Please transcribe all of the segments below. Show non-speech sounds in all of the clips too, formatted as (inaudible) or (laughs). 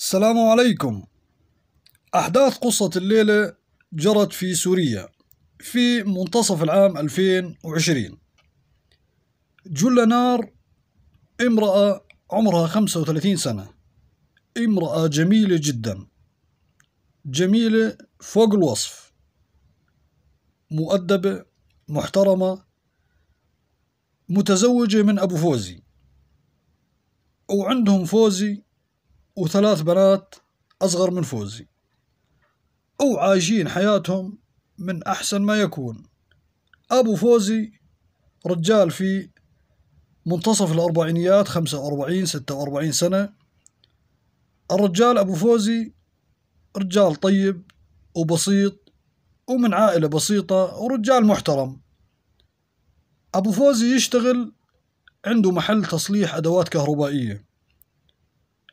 السلام عليكم أحداث قصة الليلة جرت في سوريا في منتصف العام 2020 جل نار امرأة عمرها 35 سنة امرأة جميلة جدا جميلة فوق الوصف مؤدبة محترمة متزوجة من أبو فوزي وعندهم فوزي وثلاث بنات أصغر من فوزي وعايشين حياتهم من أحسن ما يكون أبو فوزي رجال في منتصف الأربعينيات خمسة وأربعين ستة وأربعين سنة الرجال أبو فوزي رجال طيب وبسيط ومن عائلة بسيطة ورجال محترم أبو فوزي يشتغل عنده محل تصليح أدوات كهربائية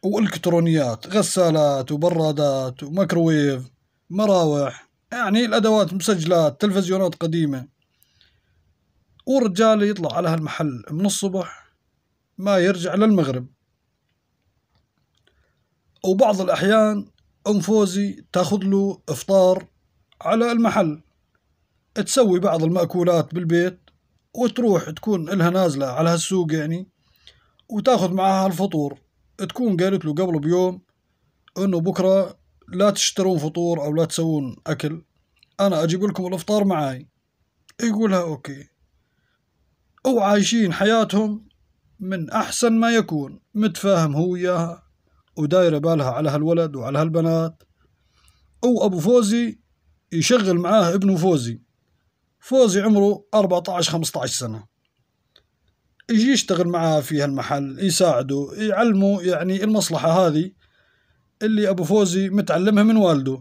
والكترونيات غسالات وبرادات وميكروويف مراوح يعني الادوات مسجلات تلفزيونات قديمه ورجال يطلع على هالمحل من الصبح ما يرجع للمغرب وبعض الأحيان أم فوزي تاخذ له إفطار على المحل تسوي بعض المأكولات بالبيت وتروح تكون إلها نازلة على هالسوق يعني وتاخذ معها الفطور تكون قالت له قبل بيوم انه بكره لا تشترون فطور او لا تسوون اكل انا اجيب لكم الافطار معاي يقولها اوكي او عايشين حياتهم من احسن ما يكون متفاهم هو وياها ودايره بالها على هالولد وعلى هالبنات او ابو فوزي يشغل معاه ابنه فوزي فوزي عمره 14 15 سنه يجي يشتغل معاه في هالمحل يساعده يعلمه يعني المصلحة هذه اللي أبو فوزي متعلمها من والده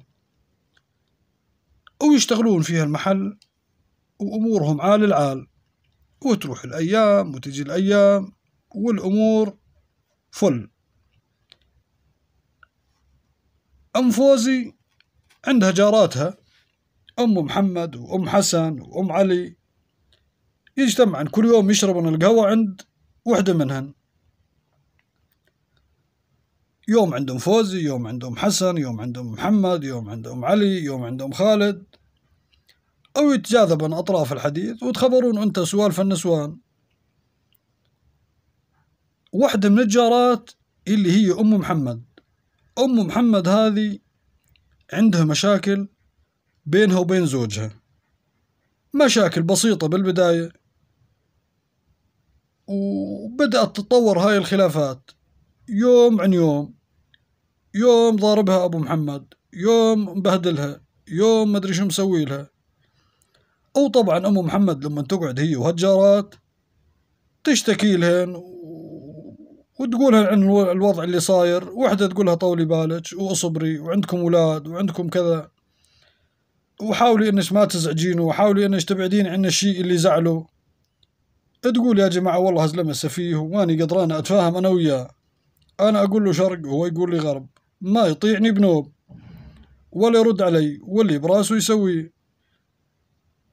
ويشتغلون في هالمحل وأمورهم عال العال وتروح الأيام وتجي الأيام والأمور فل أم فوزي عندها جاراتها أم محمد وأم حسن وأم علي يجتمعن كل يوم يشربون القهوة عند وحدة منهن يوم عندهم فوزي يوم عندهم حسن يوم عندهم محمد يوم عندهم علي يوم عندهم خالد أو يتجاذبن أطراف الحديث وتخبرون أنت سوالف النسوان واحدة من الجارات اللي هي أم محمد أم محمد هذه عندها مشاكل بينها وبين زوجها مشاكل بسيطة بالبداية وبدأت تتطور هاي الخلافات يوم عن يوم يوم ضاربها أبو محمد يوم مبهدلها يوم مدري شو مسوي لها أو طبعا أم محمد لما تقعد هي وهالجارات تشتكي لهن وتقولها عن الوضع اللي صاير وحدة تقولها طولي بالك واصبري وعندكم أولاد وعندكم كذا وحاولي إنش ما تزعجينه وحاولي إنش تبعدين عن الشيء اللي زعله تقول يا جماعة والله هزلمة سفيه وماني قدران أتفاهم أنا وياه أنا أقول له شرق وهو يقول لي غرب ما يطيعني بنوب ولا يرد علي واللي براسه يسويه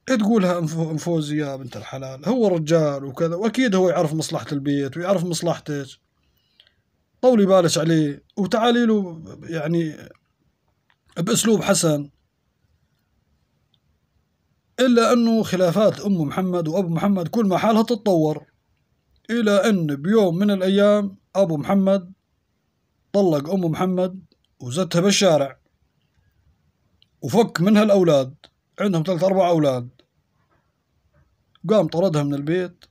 إيه تقولها انفوزي يا بنت الحلال هو رجال وكذا واكيد هو يعرف مصلحة البيت ويعرف مصلحتك طولي بالك عليه وتعالي له يعني باسلوب حسن إلا أنه خلافات أم محمد وأبو محمد كل ما حالها تتطور إلى أن بيوم من الأيام أبو محمد طلق أم محمد وزتها بالشارع وفك منها الأولاد عندهم ثلاث أربع أولاد قام طردها من البيت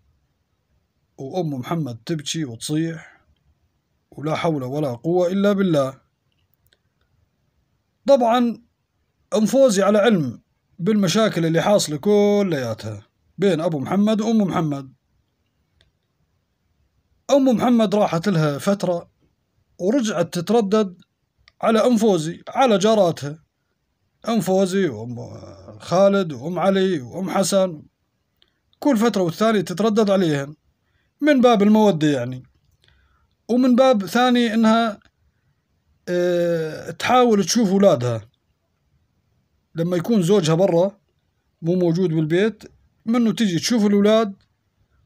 وأم محمد تبكي وتصيح ولا حول ولا قوة إلا بالله طبعا أم فوزي على علم بالمشاكل اللي حاصله كلياتها بين ابو محمد وام محمد ام محمد راحت لها فتره ورجعت تتردد على ام فوزي على جاراتها ام فوزي وام خالد وام علي وام حسن كل فتره والثانيه تتردد عليهن من باب الموده يعني ومن باب ثاني انها آه، تحاول تشوف اولادها لما يكون زوجها برا مو موجود بالبيت منه تجي تشوف الأولاد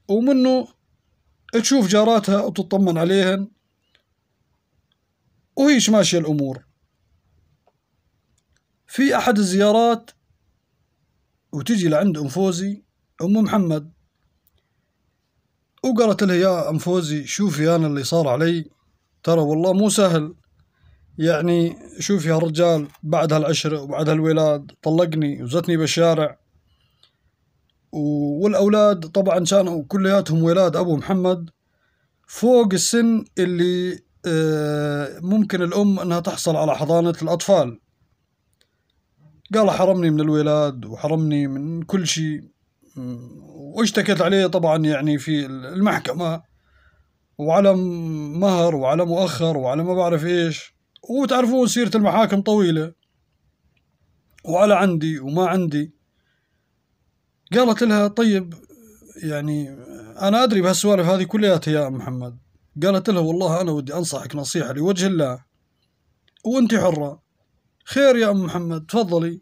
ومنه تشوف جاراتها وتطمن عليهن وهيش ماشية الأمور في أحد الزيارات وتجي لعند أم فوزي أم محمد وقالت لها يا أم فوزي شوفي أنا اللي صار علي ترى والله مو سهل يعني شوف يا رجال بعد هالعشرة وبعد هالولاد طلقني وزتني بالشارع والأولاد طبعا كانوا كلياتهم ولاد أبو محمد فوق السن اللي آه، ممكن الأم أنها تحصل على حضانة الأطفال قال حرمني من الولاد وحرمني من كل شيء واشتكت عليه طبعا يعني في المحكمة وعلى مهر وعلى مؤخر وعلى ما بعرف إيش وتعرفون سيرة المحاكم طويلة وعلى عندي وما عندي قالت لها طيب يعني أنا أدري بهالسوالف هذه كلياتها يا محمد قالت لها والله أنا ودي أنصحك نصيحة لوجه الله وأنت حرة خير يا أم محمد تفضلي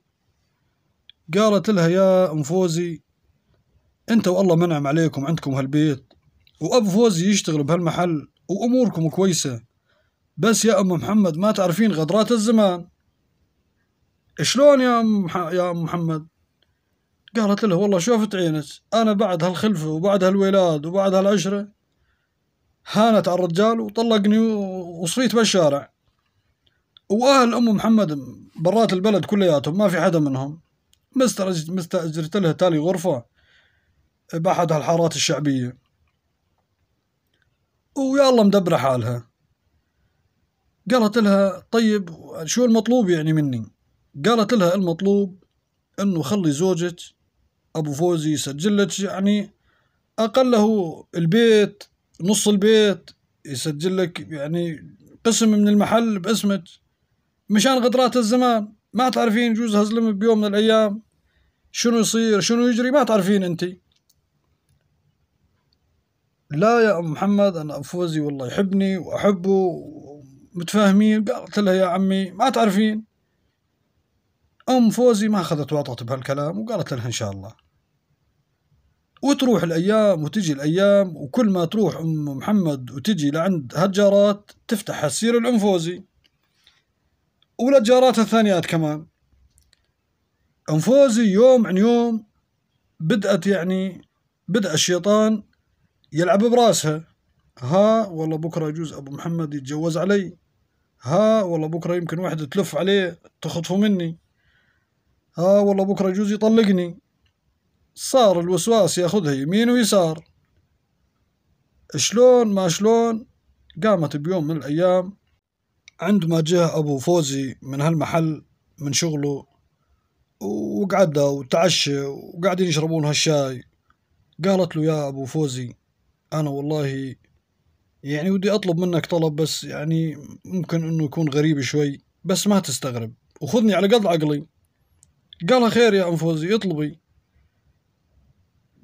قالت لها يا أم فوزي أنت والله منعم عليكم عندكم هالبيت وأبو فوزي يشتغل بهالمحل وأموركم كويسة بس يا أم محمد ما تعرفين غدرات الزمان شلون يا أم يا أم محمد قالت له والله شوفت عينك أنا بعد هالخلفة وبعد هالولاد وبعد هالعشرة هانت على الرجال وطلقني وصفيت بالشارع وأهل أم محمد برات البلد كلياتهم ما في حدا منهم مستأجرت لها تالي غرفة بأحد هالحارات الشعبية ويا الله مدبرة حالها قالت لها طيب شو المطلوب يعني مني قالت لها المطلوب انه خلي زوجك ابو فوزي يسجل لك يعني اقله البيت نص البيت يسجل لك يعني قسم من المحل باسمك مشان غدرات الزمان ما تعرفين جوز هزلم بيوم من الايام شنو يصير شنو يجري ما تعرفين انت لا يا ام محمد انا ابو فوزي والله يحبني واحبه متفاهمين قالت لها يا عمي ما تعرفين أم فوزي ما أخذت وعطت بهالكلام وقالت لها إن شاء الله وتروح الأيام وتجي الأيام وكل ما تروح أم محمد وتجي لعند هالجارات تفتح السير الأم فوزي ولجاراتها الثانيات كمان أم فوزي يوم عن يوم بدأت يعني بدأ الشيطان يلعب براسها ها والله بكرة يجوز أبو محمد يتجوز علي ها والله بكرة يمكن واحدة تلف عليه تخطفه مني ها والله بكرة يجوز يطلقني صار الوسواس ياخذها يمين ويسار شلون ما شلون قامت بيوم من الأيام عندما جه أبو فوزي من هالمحل من شغله وقعدوا وتعشى وقاعدين يشربون هالشاي قالت له يا أبو فوزي أنا والله يعني ودي اطلب منك طلب بس يعني ممكن انه يكون غريب شوي بس ما تستغرب وخذني على قد عقلي قالها خير يا ام فوزي اطلبي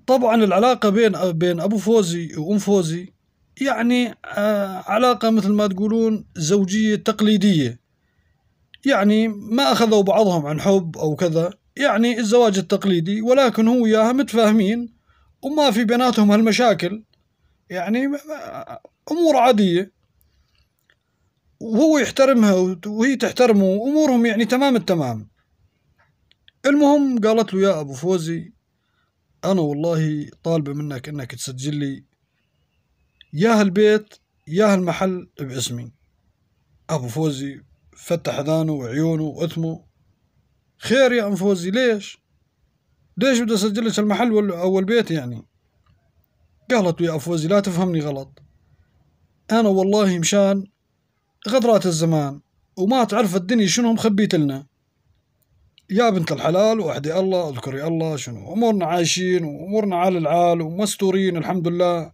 طبعا العلاقه بين بين ابو فوزي وام فوزي يعني آه علاقه مثل ما تقولون زوجيه تقليديه يعني ما اخذوا بعضهم عن حب او كذا يعني الزواج التقليدي ولكن هو وياها متفاهمين وما في بيناتهم هالمشاكل يعني امور عاديه وهو يحترمها وهي تحترمه وامورهم يعني تمام التمام المهم قالت له يا ابو فوزي انا والله طالبه منك انك تسجل لي يا هالبيت يا هالمحل باسمي ابو فوزي فتح اذانه وعيونه واثمه خير يا ام فوزي ليش ليش بدي اسجل لك المحل اول بيت يعني قالت له يا فوزي لا تفهمني غلط أنا والله مشان غدرات الزمان وما تعرف الدنيا شنو مخبيت لنا يا بنت الحلال وحدي الله اذكري الله شنو أمورنا عايشين وأمورنا على العال ومستورين الحمد لله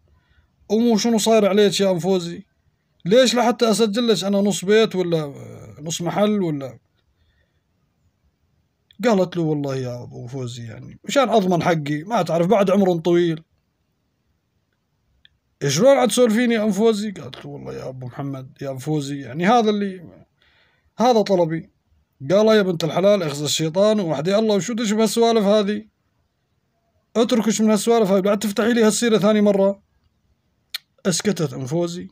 ومو شنو صاير عليك يا فوزي ليش لحتى أسجل لك أنا نص بيت ولا نص محل ولا قالت له والله يا أبو فوزي يعني مشان أضمن حقي ما تعرف بعد عمر طويل شلون عاد فيني يا فوزي قالت له والله يا ابو محمد يا ام فوزي يعني هذا اللي هذا طلبي قال يا بنت الحلال اخزى الشيطان وحدي الله وشو تشبه السوالف هذه؟ اتركش من هالسوالف هاي بعد تفتحي لي هالسيره ثاني مره اسكتت ام فوزي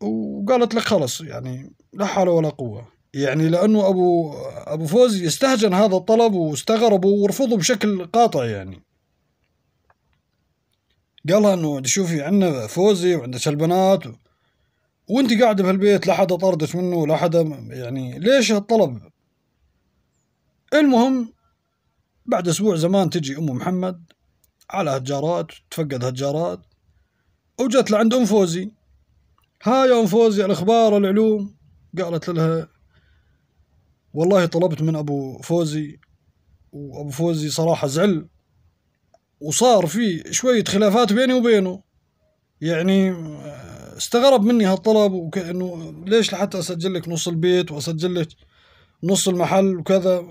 وقالت لك خلص يعني لا حول ولا قوه يعني لانه ابو ابو فوزي استهجن هذا الطلب واستغربه ورفضه بشكل قاطع يعني قالها انه شوفي عندنا فوزي وعندك البنات و... وانت قاعده بهالبيت لا حدا طردك منه ولا حدا يعني ليش هالطلب المهم بعد اسبوع زمان تجي ام محمد على هالجارات تفقد هالجارات وجت لعند ام فوزي ها يا ام فوزي الاخبار العلوم قالت لها والله طلبت من ابو فوزي وابو فوزي صراحه زعل وصار في شوية خلافات بيني وبينه يعني آه، استغرب مني هالطلب وكأنه ليش لحتى أسجل لك نص البيت وأسجل لك نص المحل وكذا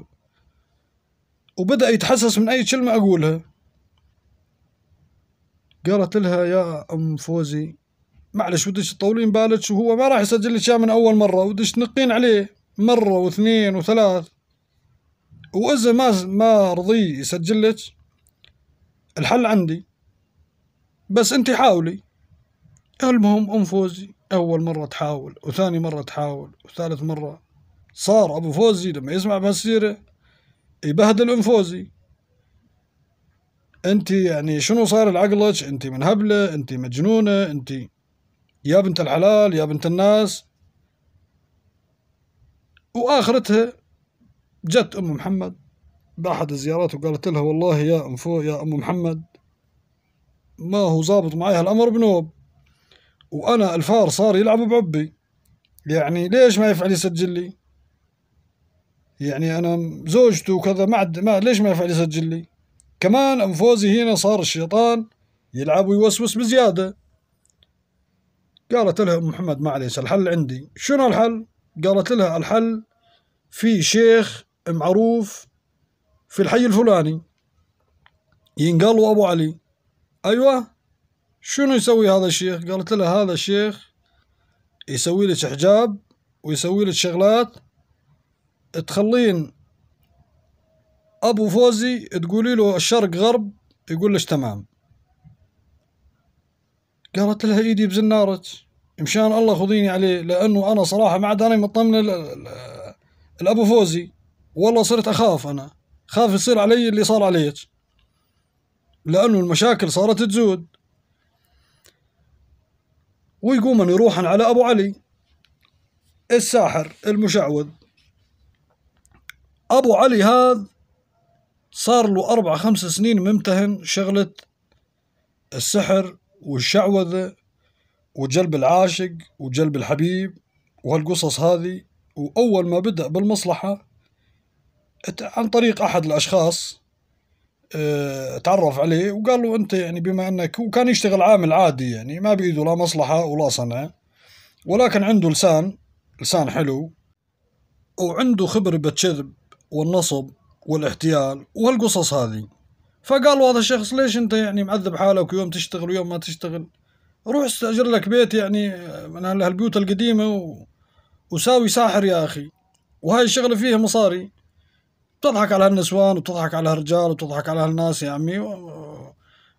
وبدأ يتحسس من أي كلمة أقولها قالت لها يا أم فوزي معلش بدش تطولين بالك وهو ما راح يسجل لك من أول مرة ودش تنقين عليه مرة واثنين وثلاث وإذا ما ما رضي يسجل لك الحل عندي بس انت حاولي المهم ام فوزي اول مرة تحاول وثاني مرة تحاول وثالث مرة صار ابو فوزي لما يسمع بهالسيرة يبهدل ام فوزي انت يعني شنو صار لعقلك انت منهبلة انت مجنونة انت يا بنت الحلال يا بنت الناس واخرتها جت ام محمد بأحد الزيارات وقالت لها والله يا أم فو يا أم محمد ما هو ظابط معي هالأمر بنوب وأنا الفار صار يلعب بعبي يعني ليش ما يفعل يسجل لي يعني أنا زوجته وكذا ما, ما ليش ما يفعل يسجل لي كمان أم فوزي هنا صار الشيطان يلعب ويوسوس بزيادة قالت لها أم محمد معليش الحل عندي شنو الحل قالت لها الحل في شيخ معروف في الحي الفلاني ينقال له أبو علي أيوة شنو يسوي هذا الشيخ قالت له هذا الشيخ يسوي لك حجاب ويسوي لك شغلات تخلين أبو فوزي تقولي له الشرق غرب يقول لك تمام قالت لها ايدي بزنارت مشان الله خذيني عليه لانه انا صراحه ما عاد انا مطمن الابو فوزي والله صرت اخاف انا خاف يصير علي اللي صار عليك لأنه المشاكل صارت تزود ويقومن يروحن على أبو علي الساحر المشعوذ أبو علي هذا صار له أربع خمس سنين ممتهن شغلة السحر والشعوذة وجلب العاشق وجلب الحبيب وهالقصص هذه وأول ما بدأ بالمصلحة عن طريق احد الاشخاص آه، تعرف عليه وقال له انت يعني بما انك وكان يشتغل عامل عادي يعني ما بيده لا مصلحه ولا صنعه ولكن عنده لسان لسان حلو وعنده خبره بالشذب والنصب والاحتيال وهالقصص هذه فقال له هذا الشخص ليش انت يعني معذب حالك ويوم تشتغل ويوم ما تشتغل روح استاجر لك بيت يعني آه، من هالبيوت القديمه و... وساوي ساحر يا اخي وهاي الشغله فيها مصاري تضحك على هالنسوان وتضحك على هالرجال وتضحك على هالناس يا عمي و...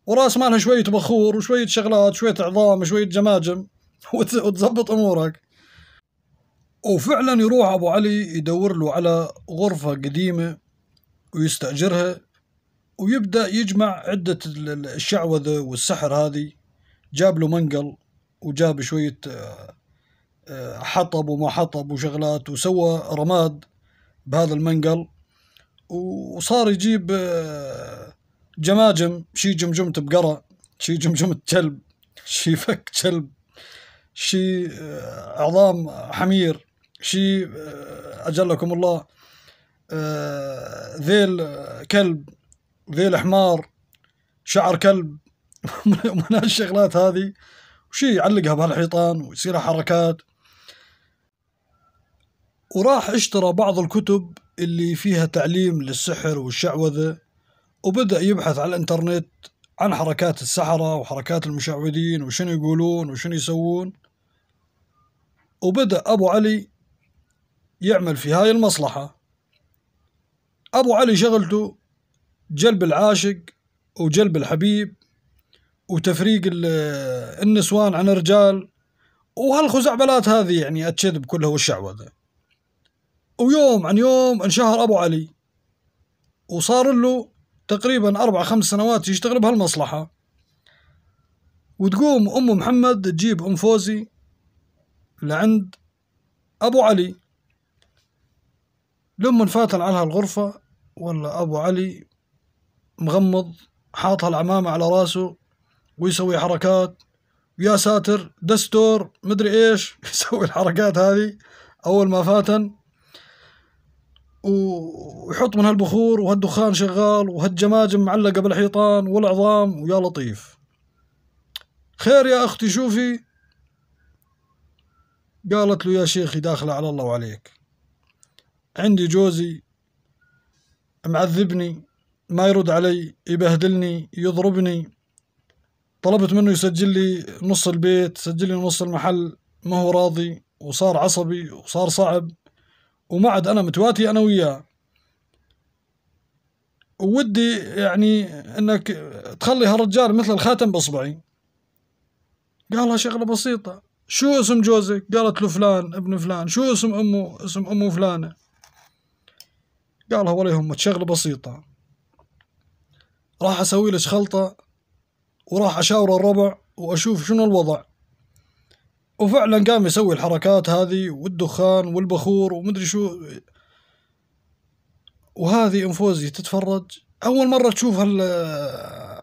وراس مالها شوية بخور وشوية شغلات شوية عظام شوية جماجم (laughs) وت... وتزبط أمورك وفعلا يروح أبو علي يدور له على غرفة قديمة ويستأجرها ويبدأ يجمع عدة الشعوذة والسحر هذه جاب له منقل وجاب شوية آه، حطب وما حطب وشغلات وسوى رماد بهذا المنقل وصار يجيب آه، جماجم شي جمجمة بقرة شي جمجمة كلب شي فك كلب شي آه، عظام حمير شي آه، أجلكم الله ذيل كلب ذيل حمار شعر كلب (laughs) من هالشغلات هذه وشي يعلقها بهالحيطان ويصير حركات وراح اشترى بعض الكتب اللي فيها تعليم للسحر والشعوذة وبدأ يبحث على الإنترنت عن حركات السحرة وحركات المشعوذين وشنو يقولون وشنو يسوون وبدأ أبو علي يعمل في هاي المصلحة أبو علي شغلته جلب العاشق وجلب الحبيب وتفريق النسوان عن الرجال وهالخزعبلات هذه يعني التشذب كلها والشعوذة ويوم عن يوم انشهر أبو علي وصار له تقريبا أربع خمس سنوات يشتغل بهالمصلحة وتقوم أم محمد تجيب أم فوزي لعند أبو علي لما فاتن على الغرفة ولا أبو علي مغمض حاطها العمامة على راسه ويسوي حركات يا ساتر دستور مدري ايش (laughs) يسوي الحركات هذه أول ما فاتن ويحط من هالبخور وهالدخان شغال وهالجماجم معلقة بالحيطان والعظام ويا لطيف خير يا أختي شوفي قالت له يا شيخي داخلة على الله وعليك عندي جوزي معذبني ما يرد علي يبهدلني يضربني طلبت منه يسجل لي نص البيت سجل لي نص المحل ما هو راضي وصار عصبي وصار صعب وما عاد أنا متواتي أنا وياه ودي يعني انك تخلي هالرجال مثل الخاتم باصبعي قالها شغله بسيطه شو اسم جوزك قالت له فلان ابن فلان شو اسم امه اسم امه فلانه قالها ولا يهمك شغله بسيطه راح اسوي لك خلطه وراح اشاور الربع واشوف شنو الوضع وفعلا قام يسوي الحركات هذه والدخان والبخور ومدري شو وهذه انفوزي تتفرج اول مره تشوف هال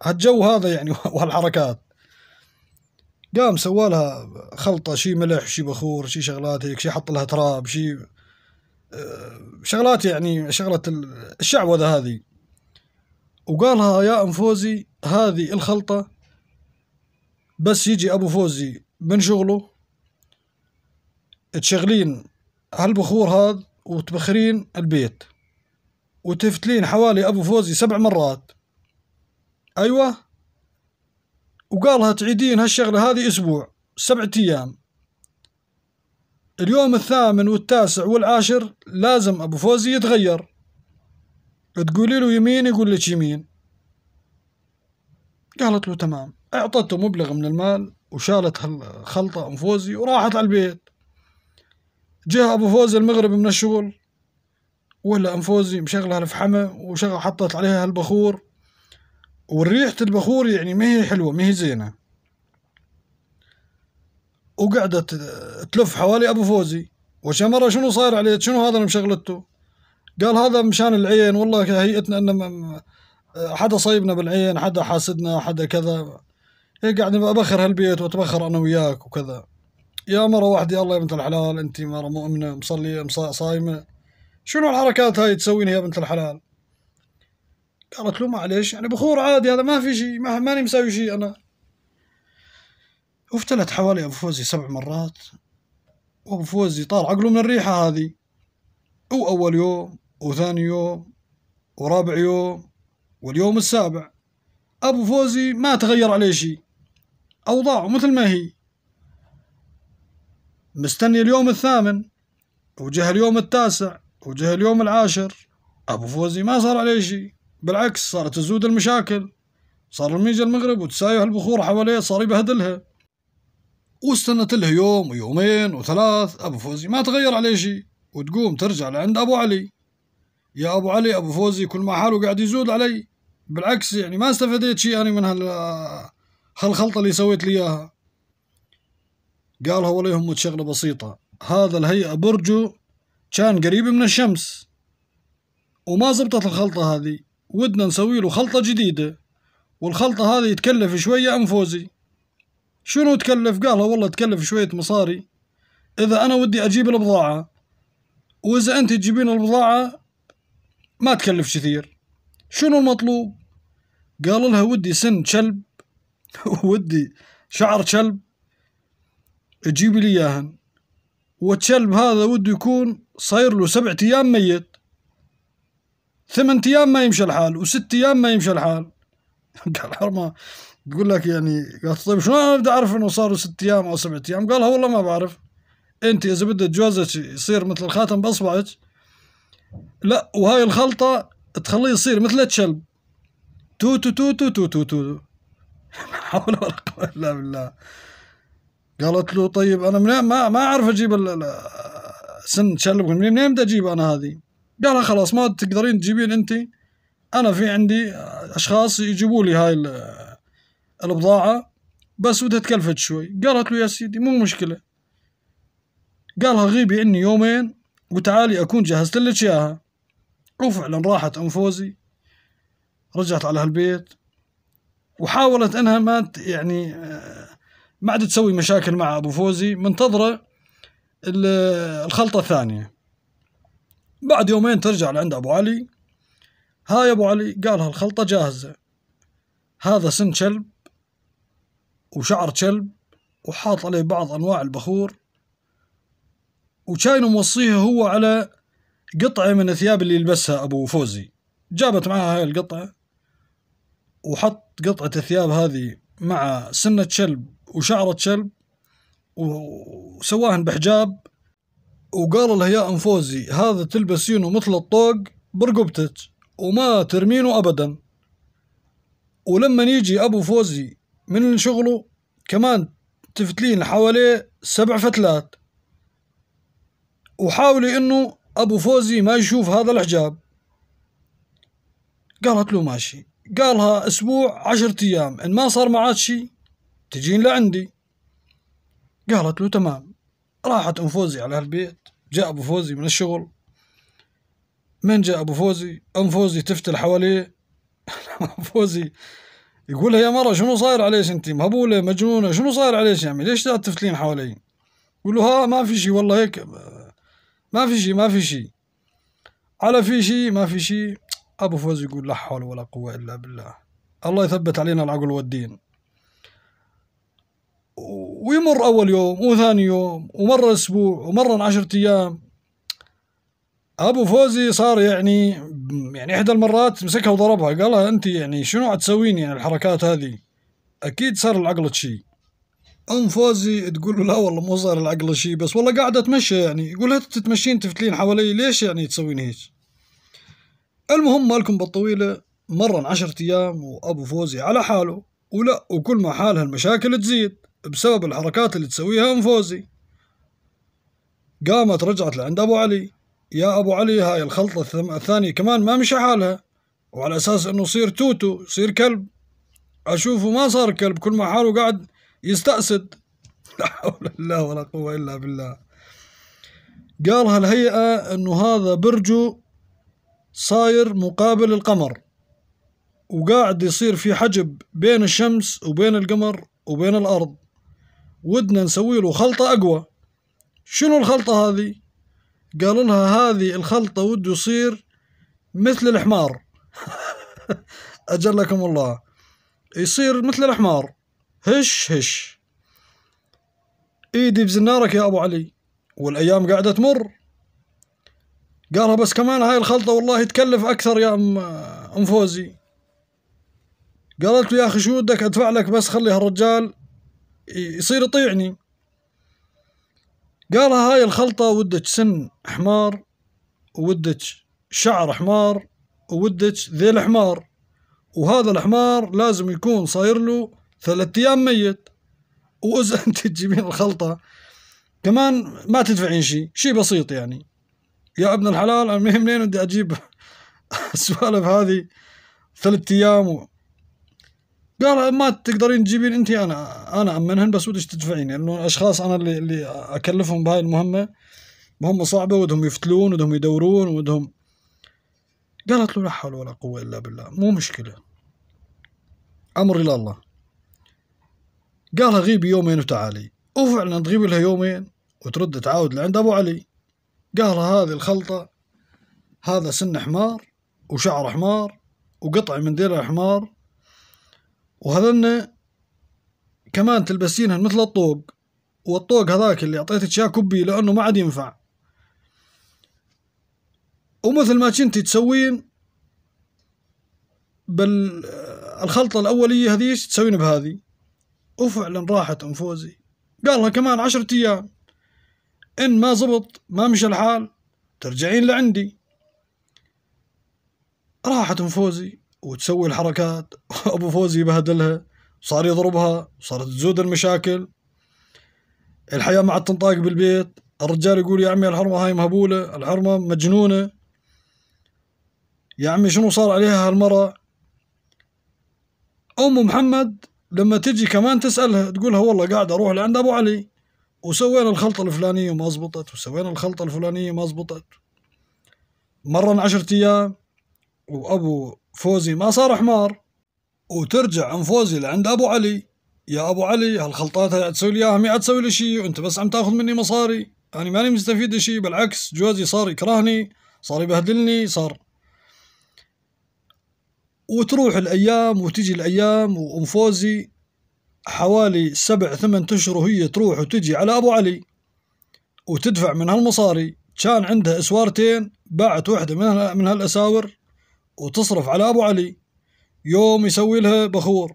هالجو هذا يعني (laughs) وهالحركات قام سوالها خلطه شي ملح شي بخور شي شغلات هيك شي حط لها تراب شي آه، شغلات يعني شغله الشعوذه هذه وقالها يا ام فوزي هذه الخلطه بس يجي ابو فوزي من شغله تشغلين هالبخور هذا وتبخرين البيت وتفتلين حوالي أبو فوزي سبع مرات أيوة وقالها تعيدين هالشغلة هذه أسبوع سبعة أيام اليوم الثامن والتاسع والعاشر لازم أبو فوزي يتغير تقولي له يمين يقول لك يمين قالت له تمام اعطته مبلغ من المال وشالت هالخلطة أم فوزي وراحت على البيت جه ابو فوز المغرب من الشغل ولا ام فوزي مشغله الفحمه وشغل حطت عليها البخور وريحة البخور يعني ما هي حلوة ما هي زينة وقعدت تلف حوالي أبو فوزي وشمرة شنو صاير عليه شنو هذا اللي مشغلته قال هذا مشان العين والله هيئتنا أن حدا صايبنا بالعين حدا حاسدنا حدا كذا هي إيه، قاعد ابخر هالبيت وأتبخر أنا وياك وكذا يا مرة واحدة يلا يا بنت الحلال أنت مرة مؤمنة مصلية صايمة شنو الحركات هاي تسوينها يا بنت الحلال قالت له معليش يعني بخور عادي هذا ما في شيء ما ماني مسوي شيء أنا افتلت حوالي أبو فوزي سبع مرات وأبو فوزي طار عقله من الريحة هذه وأول يوم وثاني يوم ورابع يوم واليوم السابع أبو فوزي ما تغير عليه شيء أوضاعه مثل ما هي مستني اليوم الثامن وجه اليوم التاسع وجه اليوم العاشر أبو فوزي ما صار عليه شيء بالعكس صارت تزود المشاكل صار الميجا المغرب وتسايح البخور حواليه صار يبهدلها واستنت له يوم ويومين وثلاث أبو فوزي ما تغير عليه شيء وتقوم ترجع لعند أبو علي يا أبو علي أبو فوزي كل ما حاله قاعد يزود علي بالعكس يعني ما استفدت شيء أنا من هال هالخلطة اللي سويت لي إياها قالها ولا يهمه شغله بسيطه هذا الهيئه برجه كان قريب من الشمس وما زبطت الخلطه هذه ودنا نسوي له خلطه جديده والخلطه هذه تكلف شويه فوزي شنو تكلف قالها والله تكلف شويه مصاري اذا انا ودي اجيب البضاعه واذا انت تجيبين البضاعه ما تكلف كثير شنو المطلوب قال لها ودي سن كلب (laughs) ودي شعر كلب جيبي لي اياهن والكلب هذا وده يكون صاير له سبعة ايام ميت ثمان ايام ما يمشي الحال وست ايام ما يمشي الحال (laughs) قال حرمه تقول لك يعني قالت طيب شلون انا بدي اعرف انه صاروا ست ايام او سبعة ايام قالها والله ما بعرف انت اذا بدك جوازك يصير مثل الخاتم باصبعك لا وهاي الخلطه تخليه يصير مثل الكلب تو تو تو تو تو تو تو (laughs) حول ولا قوه الا بالله قالت له طيب انا منين ما ما اعرف اجيب سن شلب منين منين بدي اجيب انا هذه؟ قالها خلاص ما تقدرين تجيبين انت انا في عندي اشخاص يجيبوا لي هاي البضاعه بس بدها تكلفت شوي قالت له يا سيدي مو مشكله قالها غيبي عني يومين وتعالي اكون جهزت لك اياها وفعلا راحت ام فوزي رجعت على هالبيت وحاولت انها ما يعني آه، ما عاد تسوي مشاكل مع ابو فوزي منتظره الخلطه الثانيه بعد يومين ترجع لعند ابو علي هاي ابو علي قالها الخلطه جاهزه هذا سن كلب وشعر كلب وحاط عليه بعض انواع البخور وشاينه موصيها هو على قطعه من الثياب اللي يلبسها ابو فوزي جابت معها هاي القطعه وحط قطعه الثياب هذه مع سنه كلب وشعرة شلب وسواهن بحجاب وقال له يا أنفوزي هذا تلبسينه مثل الطوق برقبتك وما ترمينه أبدا ولما يجي أبو فوزي من شغله كمان تفتلين حواليه سبع فتلات وحاولي انه ابو فوزي ما يشوف هذا الحجاب قالت له ماشي قالها اسبوع عشرة ايام ان ما صار معاك شي تجين لعندي قالت له تمام راحت أم فوزي على البيت جاء أبو فوزي من الشغل من جاء أبو فوزي أم فوزي تفتل حواليه (laughs) أبو فوزي لها يا مرة شنو صاير عليش أنت مهبولة مجنونة شنو صاير عليش يا عمي ليش قاعد تفتلين حوالي يقول له ها ما في شي والله هيك ما في شي ما في شي على في شي ما في شي أبو فوزي يقول لا حول ولا قوة إلا بالله الله يثبت علينا العقل والدين ويمر أول يوم وثاني يوم ومرة أسبوع ومرة عشرة أيام أبو فوزي صار يعني يعني إحدى المرات مسكها وضربها قالها أنت يعني شنو تسوين يعني الحركات هذه أكيد صار العقل شيء أم فوزي تقول له لا والله مو صار العقل شيء بس والله قاعدة أتمشى يعني يقول لها تتمشين تفتلين حوالي ليش يعني تسوين هيك المهم مالكم بالطويلة مرن عشرة أيام وأبو فوزي على حاله ولا وكل ما حالها المشاكل تزيد بسبب الحركات اللي تسويها أم فوزي قامت رجعت لعند أبو علي يا أبو علي هاي الخلطة الثانية كمان ما مشى حالها وعلى أساس أنه صير توتو صير كلب أشوفه ما صار كلب كل ما حاله قاعد يستأسد (laughs) لا حول الله ولا قوة إلا بالله قالها الهيئة أنه هذا برجو صاير مقابل القمر وقاعد يصير في حجب بين الشمس وبين القمر وبين الأرض ودنا نسوي له خلطة أقوى شنو الخلطة هذه؟ قالوا لها هذه الخلطة وده يصير مثل الحمار (laughs) أجلكم الله يصير مثل الحمار هش هش ايدي بزنارك يا ابو علي والايام قاعده تمر قالها بس كمان هاي الخلطه والله تكلف اكثر يا ام ام فوزي قالت له يا اخي شو ودك ادفع لك بس خلي هالرجال يصير يطيعني قالها هاي الخلطة ودك سن حمار ودك شعر حمار ودك ذيل حمار وهذا الحمار لازم يكون صاير له ثلاثة أيام ميت وإذا (laughs) أنت تجيبين الخلطة كمان ما تدفعين شيء شيء بسيط يعني يا ابن الحلال أنا منين بدي أجيب (laughs) السوالف هذه ثلاثة أيام قال ما تقدرين تجيبين انت انا انا امنهن بس ودك تدفعين لانه يعني الاشخاص انا اللي, اللي اكلفهم بهاي المهمه مهمه صعبه ودهم يفتلون ودهم يدورون ودهم قالت له لا حول ولا قوه الا بالله مو مشكله امر الى الله قالها غيبي يومين وتعالي وفعلا تغيب لها يومين وترد تعاود لعند ابو علي قالها هذه الخلطه هذا سن حمار وشعر حمار وقطع من ديل الحمار وهذن كمان تلبسينهن مثل الطوق والطوق هذاك اللي أعطيتك إياه كبي لأنه ما عاد ينفع ومثل ما كنتي تسوين بالخلطة الأولية هذيش تسوين بهذي وفعلا راحت أم فوزي قال لها كمان عشرة أيام إن ما زبط ما مشى الحال ترجعين لعندي راحت أم فوزي وتسوي الحركات (laughs) ابو فوزي يبهدلها صار يضربها صارت تزود المشاكل الحياه مع التنطاق بالبيت الرجال يقول يا عمي الحرمه هاي مهبوله الحرمه مجنونه يا عمي شنو صار عليها هالمره ام محمد لما تجي كمان تسالها تقولها والله قاعد اروح لعند ابو علي وسوينا الخلطه الفلانيه وما زبطت وسوينا الخلطه الفلانيه ما زبطت مرن عشرة ايام وابو فوزي ما صار حمار وترجع ام فوزي لعند ابو علي يا ابو علي هالخلطات هاي تسوي لي اياها ما تسوي لي شيء وانت بس عم تاخذ مني مصاري انا يعني ماني مستفيد شيء بالعكس جوازي صار يكرهني صار يبهدلني صار وتروح الايام وتجي الايام وام فوزي حوالي سبع ثمان اشهر وهي تروح وتجي على ابو علي وتدفع من هالمصاري كان عندها اسوارتين باعت واحده من هالاساور وتصرف على ابو علي يوم يسوي لها بخور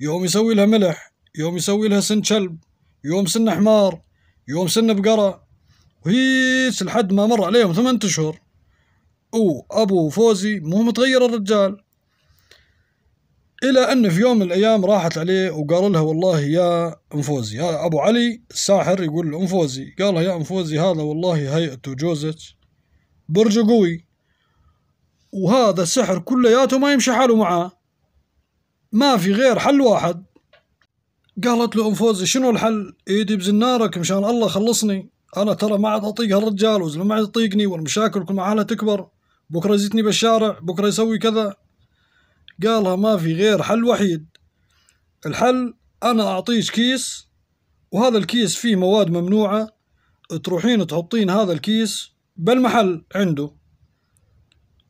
يوم يسوي لها ملح يوم يسوي لها سن كلب يوم سن حمار يوم سن بقرة وهيس لحد ما مر عليهم ثمان اشهر وابو فوزي مو متغير الرجال الى ان في يوم من الايام راحت عليه وقال لها والله يا ام فوزي يا ابو علي الساحر يقول لام فوزي قال لها يا ام فوزي هذا والله هيئته جوزك برج قوي وهذا السحر كلياته ما يمشي حاله معاه ما في غير حل واحد قالت له ام فوزي شنو الحل؟ ايدي بزنارك مشان الله خلصني انا ترى ما عاد اطيق هالرجال وزلم ما عاد يطيقني والمشاكل كل ما حالها تكبر بكره يزيتني بالشارع بكره يسوي كذا قالها ما في غير حل وحيد الحل انا اعطيك كيس وهذا الكيس فيه مواد ممنوعه تروحين تحطين هذا الكيس بالمحل عنده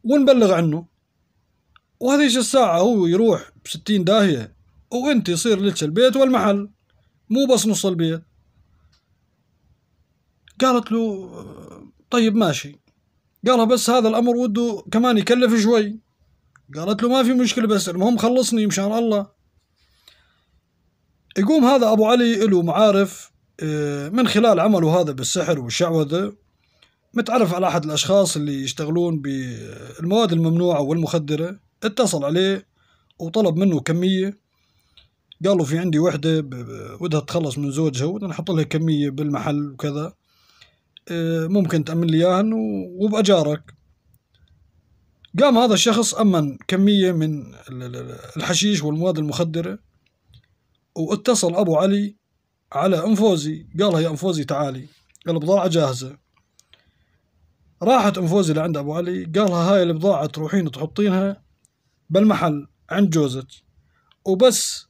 ونبلغ عنه وهذيش الساعة هو يروح بستين داهية وانت يصير لك البيت والمحل مو بس نص البيت قالت له طيب ماشي قالها بس هذا الأمر وده كمان يكلف شوي قالت له ما في مشكلة بس المهم خلصني مشان الله يقوم هذا أبو علي له معارف آه، من خلال عمله هذا بالسحر والشعوذة متعرف على أحد الأشخاص اللي يشتغلون بالمواد الممنوعة والمخدرة اتصل عليه وطلب منه كمية قال له في عندي وحدة ودها تخلص من زوجها وبدنا نحط لها كمية بالمحل وكذا آه، ممكن تأمن لي إياهن وبأجارك قام هذا الشخص أمن كمية من الحشيش والمواد المخدرة واتصل أبو علي على أنفوزي قال يا أنفوزي تعالي البضاعه جاهزة راحت ام فوزي لعند ابو علي قال لها هاي البضاعه تروحين تحطينها بالمحل عند جوزك وبس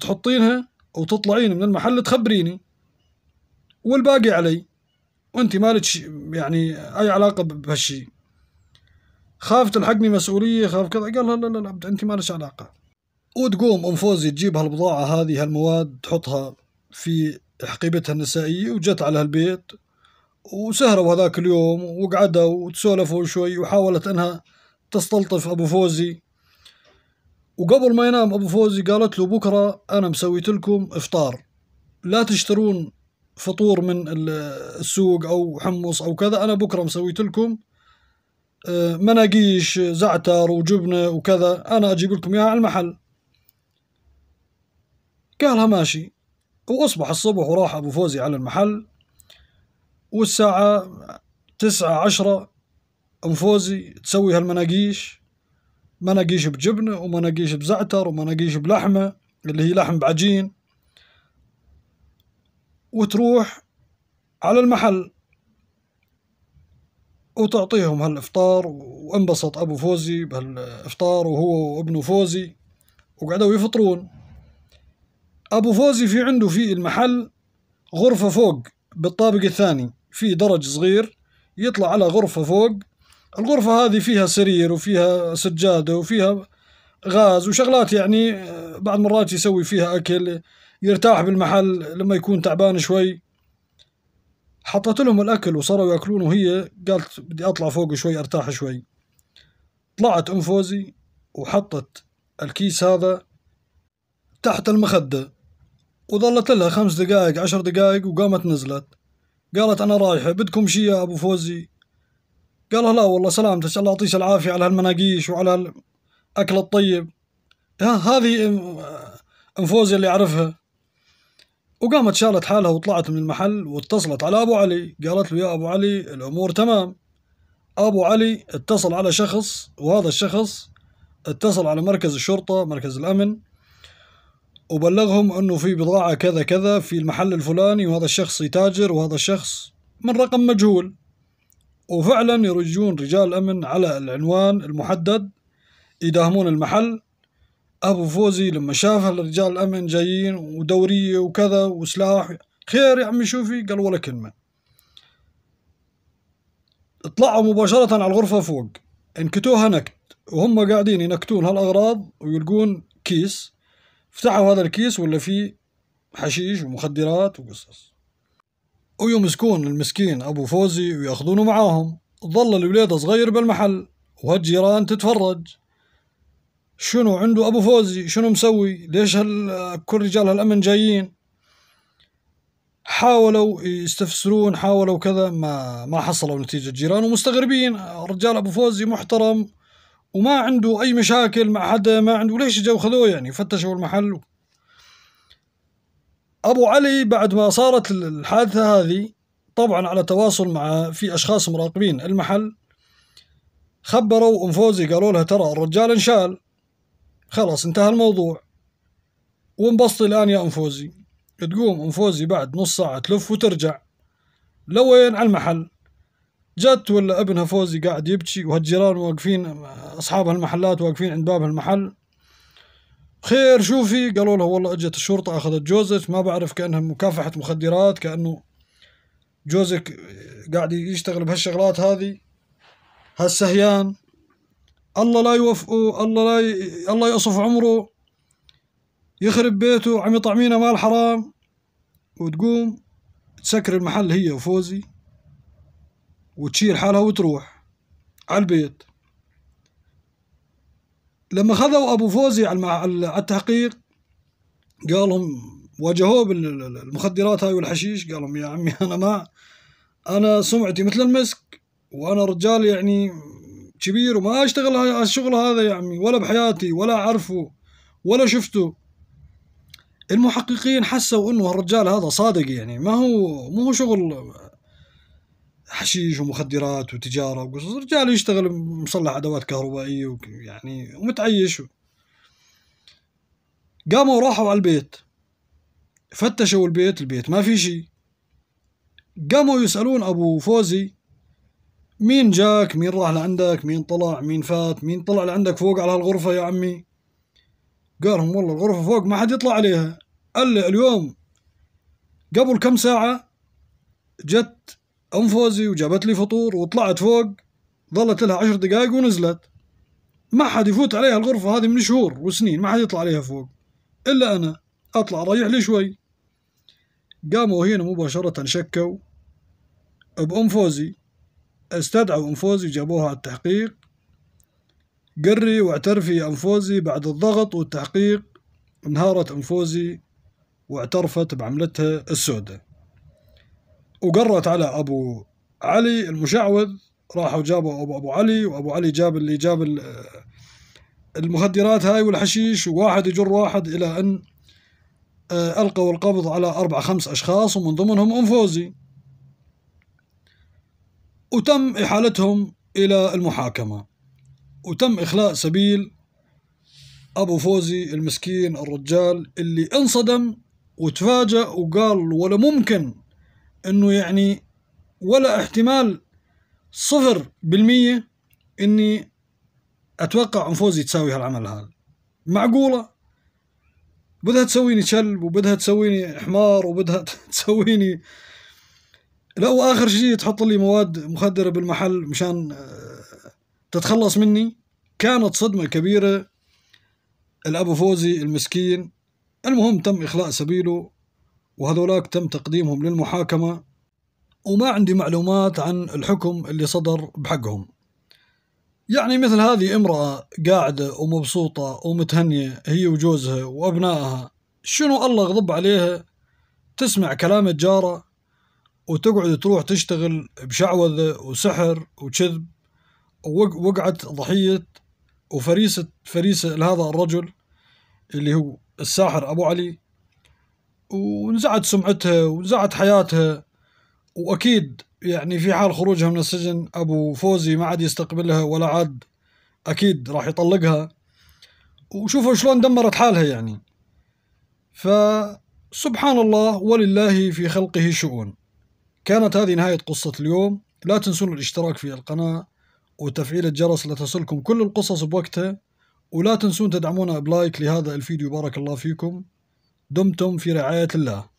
تحطينها وتطلعين من المحل تخبريني والباقي علي وانت مالك يعني اي علاقه بهالشي خاف تلحقني مسؤوليه خاف كذا قال لا لا لا انت مالك علاقه وتقوم ام فوزي تجيب هالبضاعه هذه هالمواد تحطها في حقيبتها النسائيه وجت على هالبيت وسهروا هذاك اليوم وقعدوا وتسولفوا شوي وحاولت انها تستلطف ابو فوزي وقبل ما ينام ابو فوزي قالت له بكره انا مسويت لكم افطار لا تشترون فطور من السوق او حمص او كذا انا بكره مسويت لكم آه، مناقيش زعتر وجبنه وكذا انا اجيب لكم اياها على المحل قالها ماشي واصبح الصبح وراح ابو فوزي على المحل والساعة تسعة عشرة أم فوزي تسوي هالمناقيش مناقيش بجبنة ومناقيش بزعتر ومناقيش بلحمة اللي هي لحم بعجين وتروح على المحل وتعطيهم هالإفطار وانبسط أبو فوزي بهالإفطار وهو وابنه فوزي وقعدوا يفطرون أبو فوزي في عنده في المحل غرفة فوق بالطابق الثاني في درج صغير يطلع على غرفة فوق الغرفة هذه فيها سرير وفيها سجادة وفيها غاز وشغلات يعني آه، بعض مرات يسوي فيها أكل يرتاح بالمحل لما يكون تعبان شوي حطت لهم الأكل وصاروا يأكلون وهي قالت بدي أطلع فوق شوي أرتاح شوي طلعت أم فوزي وحطت الكيس هذا تحت المخدة وظلت لها خمس دقائق عشر دقائق وقامت نزلت قالت أنا رايحة بدكم شي يا أبو فوزي قال لا والله سلامتك الله يعطيك العافية على هالمناقيش وعلى الأكل الطيب ها هذه أم فوزي اللي أعرفها وقامت شالت حالها وطلعت من المحل واتصلت على أبو علي قالت له يا أبو علي الأمور تمام أبو علي اتصل على شخص وهذا الشخص اتصل على مركز الشرطة مركز الأمن وبلغهم أنه في بضاعة كذا كذا في المحل الفلاني وهذا الشخص يتاجر وهذا الشخص من رقم مجهول وفعلا يرجون رجال الأمن على العنوان المحدد يداهمون المحل أبو فوزي لما شاف رجال الأمن جايين ودورية وكذا وسلاح خير يا عمي شوفي قال ولا كلمة طلعوا مباشرة على الغرفة فوق انكتوها نكت وهم قاعدين ينكتون هالأغراض ويلقون كيس فتحوا هذا الكيس ولا فيه حشيش ومخدرات وقصص ويمسكون المسكين أبو فوزي ويأخذونه معاهم ظل الولاد صغير بالمحل وهالجيران تتفرج شنو عنده أبو فوزي شنو مسوي ليش هال كل رجال هالأمن جايين حاولوا يستفسرون حاولوا كذا ما ما حصلوا نتيجة الجيران ومستغربين رجال أبو فوزي محترم وما عنده أي مشاكل مع حدا ما عنده ليش جو خذوه يعني فتشوا المحل أبو علي بعد ما صارت الحادثة هذه طبعا على تواصل مع في أشخاص مراقبين المحل خبروا أم فوزي قالوا لها ترى الرجال انشال خلاص انتهى الموضوع وانبسطي الآن يا أم فوزي تقوم أم فوزي بعد نص ساعة تلف وترجع لوين على المحل جت ولا ابنها فوزي قاعد يبكي وهالجيران واقفين أصحاب المحلات واقفين عند باب المحل خير شوفي قالوا لها والله اجت الشرطة اخذت جوزك ما بعرف كأنها مكافحة مخدرات كأنه جوزك قاعد يشتغل بهالشغلات هذه هالسهيان الله لا يوفقه الله لا ي... الله يقصف عمره يخرب بيته عم يطعمينا مال حرام وتقوم تسكر المحل هي وفوزي وتشيل حالها وتروح على البيت لما خذوا ابو فوزي على التحقيق قالهم واجهوه بالمخدرات هاي والحشيش قالهم يا عمي (laughs) انا ما انا سمعتي مثل المسك وانا رجال يعني كبير وما اشتغل الشغل هذا يا عمي ولا بحياتي ولا اعرفه ولا شفته المحققين حسوا انه الرجال هذا صادق يعني ما هو مو شغل حشيش ومخدرات وتجاره وقصص رجال يشتغل مصلح ادوات كهربائيه يعني ومتعيش و... قاموا راحوا على البيت فتشوا البيت البيت ما في شيء قاموا يسالون ابو فوزي مين جاك مين راح لعندك مين طلع مين فات مين طلع لعندك فوق على هالغرفه يا عمي قالهم والله الغرفه فوق ما حد يطلع عليها قال لي اليوم قبل كم ساعه جت أم فوزي وجابت لي فطور وطلعت فوق ظلت لها عشر دقائق ونزلت ما حد يفوت عليها الغرفة هذه من شهور وسنين ما حد يطلع عليها فوق إلا أنا أطلع ريح لي شوي قاموا هنا مباشرة شكوا بأم فوزي استدعوا أم فوزي جابوها على التحقيق قري واعترفي أم فوزي بعد الضغط والتحقيق انهارت أم فوزي واعترفت بعملتها السوداء وقرت على أبو علي المشعوذ راحوا جابوا أبو, أبو علي وأبو علي جاب اللي جاب المخدرات هاي والحشيش وواحد يجر واحد إلى أن آه، ألقوا القبض على أربع خمس أشخاص ومن ضمنهم أم فوزي وتم إحالتهم إلى المحاكمة وتم إخلاء سبيل أبو فوزي المسكين الرجال اللي انصدم وتفاجأ وقال ولا ممكن انه يعني ولا احتمال صفر بالمية اني اتوقع ان فوزي تساوي هالعمل هذا معقولة بدها تسويني كلب وبدها تسويني حمار وبدها (laughs) تسويني لا واخر شيء تحط لي مواد مخدرة بالمحل مشان آه، تتخلص مني كانت صدمة كبيرة الأبو فوزي المسكين المهم تم إخلاء سبيله وهذولاك تم تقديمهم للمحاكمة وما عندي معلومات عن الحكم اللي صدر بحقهم يعني مثل هذه امرأة قاعدة ومبسوطة ومتهنية هي وجوزها وأبنائها شنو الله غضب عليها تسمع كلام الجارة وتقعد تروح تشتغل بشعوذة وسحر وكذب ووقعت ضحية وفريسة فريسة لهذا الرجل اللي هو الساحر أبو علي ونزعت سمعتها ونزعت حياتها واكيد يعني في حال خروجها من السجن ابو فوزي ما عاد يستقبلها ولا عاد اكيد راح يطلقها وشوفوا شلون دمرت حالها يعني فسبحان الله ولله في خلقه شؤون كانت هذه نهاية قصة اليوم لا تنسون الاشتراك في القناة وتفعيل الجرس لتصلكم كل القصص بوقتها ولا تنسون تدعمونا بلايك لهذا الفيديو بارك الله فيكم دمتم في رعاية الله